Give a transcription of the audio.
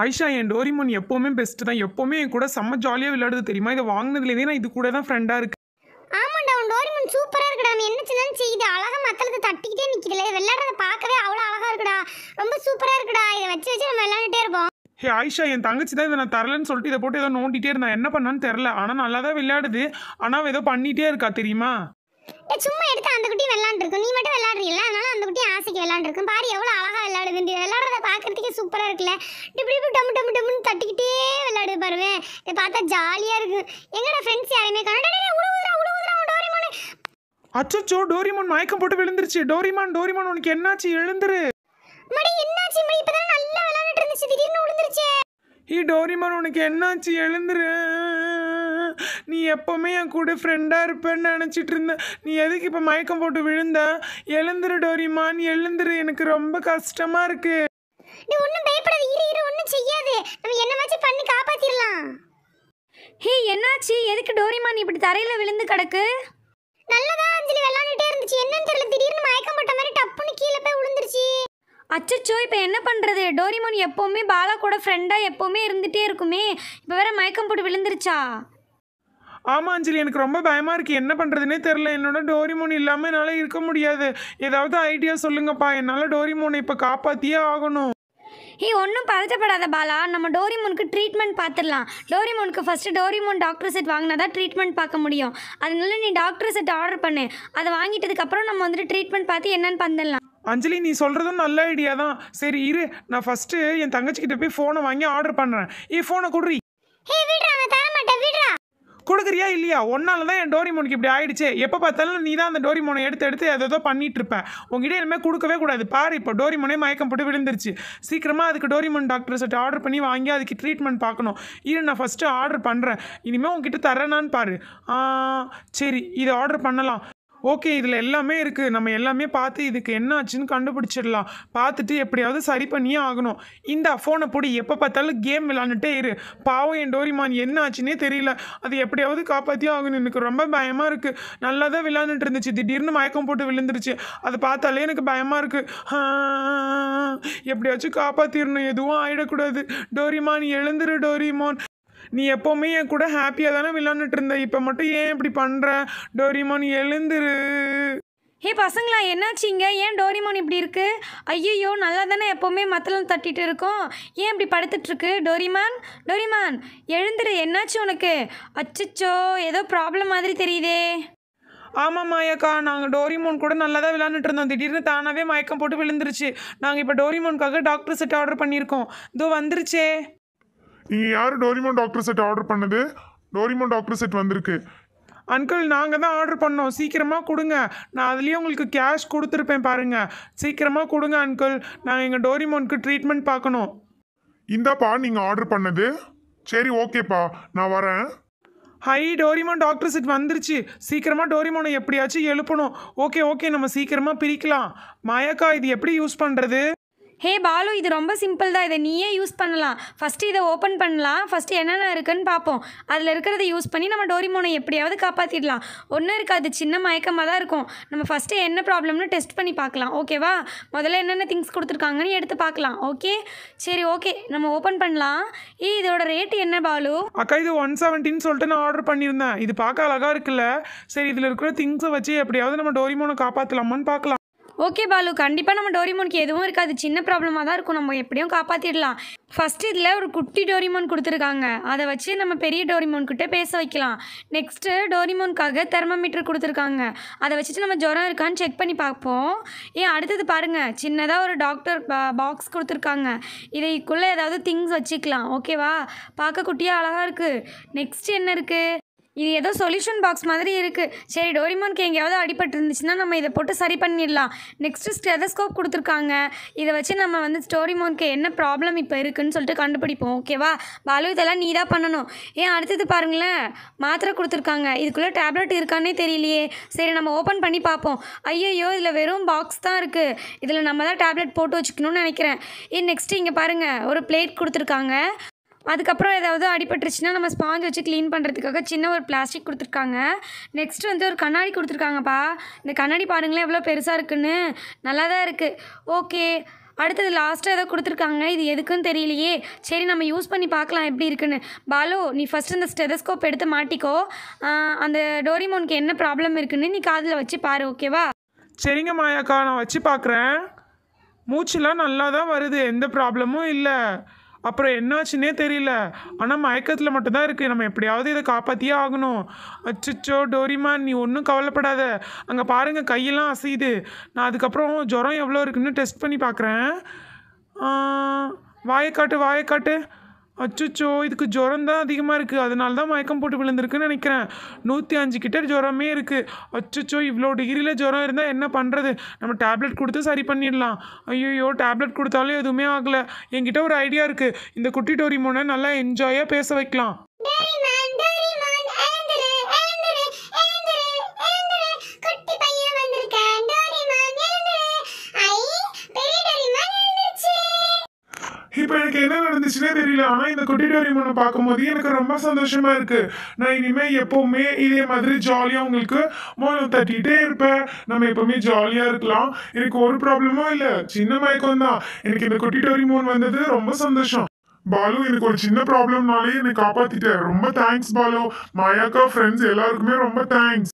ஆயிஷா என் டோரிமோன் எப்போவுமே பெஸ்ட்டு தான் எப்போவுமே என் கூட செம்ம ஜாலியாக விளையாடுது தெரியுமா இதை வாங்கினதுலேயே நான் இது கூட தான் ஃப்ரெண்டாக இருக்கேன் ஆமாண்டா உன் டோரிமோன் சூப்பராக இருக்குடா என்ன சின்ன செய்யுது அழகாக மக்களுக்கு தட்டிக்கிட்டே நிற்கிதுல இதை விளையாடுறத பார்க்கவே அவ்வளோ அழகாக இருக்குடா ரொம்ப சூப்பராக இருக்குடா இதை வச்சு வச்சு நம்ம விளையாண்டுட்டே இருப்போம் ஹே ஆயிஷா என் தங்கச்சி தான் இதை நான் தரலன்னு சொல்லிட்டு இதை போட்டு ஏதோ நோண்டிட்டே இருந்தேன் என்ன பண்ணான்னு தெரில ஆனால் நல்லா தான் விளையாடுது ஆனால் ஏதோ பண்ணிகிட்டே இருக்கா தெரியுமா சும்மா எடுத்து அந்த குட்டி விளாண்டுருக்கும் நீ மட்டும் பார்த்தா ஜாலியா இருக்கு எங்கடா ஃப்ரெண்ட்ஸ் யாரையுமே காணோம் உழுவுதுடா உழுவுதுடா டோரிமான் அச்சோ டோரிமான் மயக்கம் போட்டு விழுந்துருச்சு டோரிமான் டோரிமான் உனக்கு என்னாச்சு எழுந்துரு மடி என்னாச்சு மடி இப்பதான் நல்லா விளையாடிட்டு இருந்துச்சு திடீர்னு விழுந்துருச்சே ஈ டோரிமான் உனக்கு என்னாச்சு எழுந்துரு நீ எப்போவுமே என் கூட ஃப்ரெண்டாக இருப்பேன்னு நினச்சிட்டு இருந்தேன் நீ எதுக்கு இப்போ மயக்கம் போட்டு விழுந்த எழுந்துரு டோரிமான் எழுந்துரு எனக்கு ரொம்ப கஷ்டமாக இருக்குது என்னம்மா நீ இப்படி தரையில விழுந்து கிடக்கு நல்லதா அஞ்சலி விளாண்டுட்டே இருந்துச்சு என்னன்னு தெரியல திடீர்னு மயக்கம் போட்ட மாதிரி டப்புன்னு கீழே போய் விழுந்துருச்சு அச்சச்சோ இப்போ என்ன பண்ணுறது டோரிமோன் எப்போவுமே பாலா கூட ஃப்ரெண்டாக எப்போவுமே இருந்துகிட்டே இருக்குமே இப்போ வேற மயக்கம் போட்டு விழுந்துருச்சா ஆமாம் அஞ்சலி எனக்கு ரொம்ப பயமாக இருக்குது என்ன பண்ணுறதுனே தெரில என்னோட டோரிமோன் இல்லாமல் என்னால் இருக்க முடியாது ஏதாவது ஐடியா சொல்லுங்கப்பா என்னால் டோரிமோனை இப்போ காப்பாற்றியே ஆகணும் ஏ ஒன்றும் பதட்டப்படாத பாலா நம்ம டோரிமோனுக்கு ட்ரீட்மெண்ட் பார்த்துடலாம் டோரிமோனுக்கு ஃபஸ்ட்டு டோரிமோன் டாக்டர் செட் வாங்கினா தான் ட்ரீட்மெண்ட் பார்க்க முடியும் அதனால நீ டாக்டர் செட் ஆர்டர் பண்ணு அதை வாங்கிட்டதுக்கப்புறம் நம்ம வந்துட்டு ட்ரீட்மெண்ட் பார்த்து என்னென்னு பண்ணிடலாம் அஞ்சலி நீ சொல்கிறதும் நல்ல ஐடியா தான் சரி இரு நான் ஃபஸ்ட்டு என் தங்கச்சிக்கிட்ட போய் ஃபோனை வாங்கி ஆர்டர் பண்ணுறேன் ஏ ஃபோனை கொடுறி கொடுக்குறியா இல்லையா ஒன்னால தான் என் டோரிமோனுக்கு இப்படி ஆயிடுச்சு எப்போ பார்த்தாலும் நீ தான் அந்த டோரிமோனை எடுத்து எடுத்து ஏதோ பண்ணிட்டு இருப்பேன் உங்ககிட்ட இனிமேல் கொடுக்கவே கூடாது பாரு இப்போ டோரிமோனே மயக்கம் போட்டு விழுந்துருச்சு சீக்கிரமாக அதுக்கு டோரிமோன் டாக்டர் சட்ட ஆர்டர் பண்ணி வாங்கி அதுக்கு ட்ரீட்மெண்ட் பார்க்கணும் இரு நான் ஃபஸ்ட்டு ஆர்டர் பண்ணுறேன் இனிமேல் உங்ககிட்ட தரேனான்னு பாரு சரி இதை ஆர்டர் பண்ணலாம் ஓகே இதில் எல்லாமே இருக்குது நம்ம எல்லாமே பார்த்து இதுக்கு என்ன ஆச்சுன்னு கண்டுபிடிச்சிடலாம் பார்த்துட்டு எப்படியாவது சரி பண்ணியே ஆகணும் இந்த ஃபோனை போடி எப்போ பார்த்தாலும் கேம் விளாண்டுட்டே இரு பாவம் என் டோரிமான் என்ன ஆச்சுன்னே தெரியல அது எப்படியாவது காப்பாற்றியே ஆகணும் எனக்கு ரொம்ப பயமாக இருக்குது நல்லா தான் விளாண்டுட்டு இருந்துச்சு திடீர்னு மயக்கம் போட்டு விழுந்துருச்சு அதை பார்த்தாலே எனக்கு பயமாக இருக்குது எப்படியாச்சும் காப்பாற்றிடணும் எதுவும் ஆகிடக்கூடாது டோரிமான் எழுந்துரு டோரிமான் நீ எப்போவுமே என் கூட ஹாப்பியாக தானே விளாண்டுட்டு இருந்த இப்போ மட்டும் ஏன் இப்படி பண்ணுற டோரிமோன் எழுந்துரு ஹே பசங்களா என்னாச்சிங்க ஏன் டோரிமோன் இப்படி இருக்குது ஐயையோ நல்லா தானே எப்போவுமே மத்தளம் தட்டிட்டு இருக்கோம் ஏன் இப்படி படுத்துட்ருக்கு டோரிமான் டோரிமான் எழுந்துரு என்னாச்சு உனக்கு அச்சச்சோ ஏதோ ப்ராப்ளம் மாதிரி தெரியுதே ஆமாம் மாயக்கா நாங்கள் டோரிமோன் கூட நல்லா தான் விளாண்டுட்டு இருந்தோம் திடீர்னு தானாகவே மயக்கம் போட்டு விழுந்துருச்சு நாங்கள் இப்போ டோரிமோனுக்காக டாக்டர் செட் ஆர்டர் பண்ணியிருக்கோம் இதோ வந்துருச்சே நீங்கள் யார் டோரிமோன் டாக்டர் செட் ஆர்டர் பண்ணது டோரிமோன் டாக்டர் செட் வந்திருக்கு அங்கிள் நாங்கள் தான் ஆர்டர் பண்ணோம் சீக்கிரமாக கொடுங்க நான் அதுலேயே உங்களுக்கு கேஷ் கொடுத்துருப்பேன் பாருங்கள் சீக்கிரமாக கொடுங்க அங்கிள் நாங்கள் எங்கள் டோரிமோனுக்கு ட்ரீட்மெண்ட் பார்க்கணும் இந்தாப்பா நீங்கள் ஆர்டர் பண்ணது சரி ஓகேப்பா நான் வரேன் ஹை டோரிமோன் டாக்டர் செட் வந்துருச்சு சீக்கிரமாக டோரிமோனை எப்படியாச்சும் எழுப்பணும் ஓகே ஓகே நம்ம சீக்கிரமாக பிரிக்கலாம் மயக்கா இது எப்படி யூஸ் பண்ணுறது ஹே பாலு இது ரொம்ப சிம்பிள் தான் இதை நீயே யூஸ் பண்ணலாம் ஃபஸ்ட்டு இதை ஓப்பன் பண்ணலாம் ஃபஸ்ட்டு என்னென்ன இருக்குன்னு பார்ப்போம் அதில் இருக்கிறத யூஸ் பண்ணி நம்ம டோரிமோனை எப்படியாவது காப்பாற்றிடலாம் ஒன்றும் இருக்காது சின்ன மயக்கமாக தான் இருக்கும் நம்ம ஃபஸ்ட்டு என்ன ப்ராப்ளம்னு டெஸ்ட் பண்ணி பார்க்கலாம் ஓகேவா முதல்ல என்னென்ன திங்ஸ் கொடுத்துருக்காங்கன்னு எடுத்து பார்க்கலாம் ஓகே சரி ஓகே நம்ம ஓப்பன் பண்ணலாம் ஏ இதோட ரேட்டு என்ன பாலு அக்கா இது ஒன் செவன்ட்டின்னு சொல்லிட்டு நான் ஆர்டர் பண்ணியிருந்தேன் இது பார்க்க அழகாக இருக்குல்ல சரி இதில் இருக்கிற திங்ஸை வச்சு எப்படியாவது நம்ம டோரிமோனை காப்பாற்றலாமான்னு பார்க்கலாம் ஓகே பாலு கண்டிப்பாக நம்ம டோரிமோனுக்கு எதுவும் இருக்காது சின்ன ப்ராப்ளமாக தான் இருக்கும் நம்ம எப்படியும் காப்பாற்றிடலாம் ஃபஸ்ட் இதில் ஒரு குட்டி டோரிமோன் கொடுத்துருக்காங்க அதை வச்சு நம்ம பெரிய டோரிமோன் கிட்டே பேச வைக்கலாம் நெக்ஸ்ட்டு டோரிமோனுக்காக தெர்மோமீட்டர் கொடுத்துருக்காங்க அதை வச்சுட்டு நம்ம ஜுரம் இருக்கான்னு செக் பண்ணி பார்ப்போம் ஏன் அடுத்தது பாருங்கள் சின்னதாக ஒரு டாக்டர் பாக்ஸ் கொடுத்துருக்காங்க இதைக்குள்ளே ஏதாவது திங்ஸ் வச்சுக்கலாம் ஓகேவா பார்க்க குட்டியாக அழகாக இருக்குது நெக்ஸ்ட் என்ன இருக்குது இது ஏதோ சொல்யூஷன் பாக்ஸ் மாதிரி இருக்குது சரி டோரிமோன்க்கு எங்கேயாவது அடிபட்டு இருந்துச்சுன்னா நம்ம இதை போட்டு சரி பண்ணிடலாம் நெக்ஸ்ட்டு ஸ்டெதஸ்கோப் கொடுத்துருக்காங்க இதை வச்சு நம்ம வந்து ஸ்டோரிமோனுக்கு என்ன ப்ராப்ளம் இப்போ இருக்குதுன்னு சொல்லிட்டு கண்டுபிடிப்போம் ஓகேவா பாலு இதெல்லாம் நீ தான் பண்ணணும் ஏன் அடுத்தது பாருங்களேன் மாத்திரை கொடுத்துருக்காங்க இதுக்குள்ளே டேப்லெட் இருக்கானே தெரியலையே சரி நம்ம ஓப்பன் பண்ணி பார்ப்போம் ஐயையோ இதில் வெறும் பாக்ஸ் தான் இருக்குது இதில் நம்ம தான் டேப்லெட் போட்டு வச்சுக்கணும்னு நினைக்கிறேன் ஏன் நெக்ஸ்ட்டு இங்கே பாருங்கள் ஒரு பிளேட் கொடுத்துருக்காங்க அதுக்கப்புறம் ஏதாவது அடிபட்டுருச்சுன்னா நம்ம ஸ்பாஞ்ச் வச்சு க்ளீன் பண்ணுறதுக்காக சின்ன ஒரு பிளாஸ்டிக் கொடுத்துருக்காங்க நெக்ஸ்ட் வந்து ஒரு கண்ணாடி கொடுத்துருக்காங்கப்பா இந்த கண்ணாடி பாருங்களேன் எவ்வளோ பெருசாக இருக்குன்னு நல்லா தான் இருக்குது ஓகே அடுத்தது லாஸ்ட்டாக ஏதோ கொடுத்துருக்காங்க இது எதுக்குன்னு தெரியலையே சரி நம்ம யூஸ் பண்ணி பார்க்கலாம் எப்படி இருக்குன்னு பாலு நீ ஃபஸ்ட்டு இந்த ஸ்டெதஸ்கோப் எடுத்து மாட்டிக்கோ அந்த டோரிமோனுக்கு என்ன ப்ராப்ளம் இருக்குன்னு நீ காதில் வச்சு பாரு ஓகேவா சரிங்க மாயாக்கா நான் வச்சு பார்க்குறேன் மூச்சுலாம் நல்லா தான் வருது எந்த ப்ராப்ளமும் இல்லை அப்புறம் என்னாச்சுன்னே தெரியல ஆனால் மயக்கத்தில் மட்டும்தான் இருக்குது நம்ம எப்படியாவது இதை காப்பாற்றியே ஆகணும் அச்சுச்சோ டோரிமான் நீ ஒன்றும் கவலைப்படாத அங்கே பாருங்கள் கையெல்லாம் அசையுது நான் அதுக்கப்புறம் ஜுரம் எவ்வளோ இருக்குன்னு டெஸ்ட் பண்ணி பார்க்குறேன் வாயக்காட்டு வாயக்காட்டு அச்சோ இதுக்கு ஜுரம் தான் அதிகமாக இருக்குது அதனால தான் மயக்கம் போட்டு விழுந்திருக்குன்னு நினைக்கிறேன் நூற்றி அஞ்சு கிட்ட ஜுரமே இருக்குது அச்சோ இவ்வளோ டிகிரியில் ஜுரம் இருந்தால் என்ன பண்ணுறது நம்ம டேப்லெட் கொடுத்து சரி பண்ணிடலாம் ஐயோ டேப்லெட் கொடுத்தாலும் எதுவுமே ஆகலை என்கிட்ட ஒரு ஐடியா இருக்குது இந்த குட்டி டோரி மோனை நல்லா என்ஜாயாக பேச வைக்கலாம் இப்போ எனக்கு என்ன நடந்துச்சுன்னே தெரியல ஆனால் இந்த குட்டிடோரி பார்க்கும் பார்க்கும்போது எனக்கு ரொம்ப சந்தோஷமாக இருக்குது நான் இனிமேல் எப்போவுமே இதே மாதிரி ஜாலியாக உங்களுக்கு மோனம் தட்டிகிட்டே இருப்பேன் நம்ம எப்போவுமே ஜாலியாக இருக்கலாம் எனக்கு ஒரு ப்ராப்ளமும் இல்லை சின்ன மயக்கம் தான் எனக்கு இந்த குட்டிடோரி ஒன்று வந்தது ரொம்ப சந்தோஷம் பாலு எனக்கு ஒரு சின்ன ப்ராப்ளம்னாலே என்னை காப்பாத்திட்டேன் ரொம்ப தேங்க்ஸ் பாலு மாயாக்கா ஃப்ரெண்ட்ஸ் எல்லாருக்குமே ரொம்ப தேங்க்ஸ்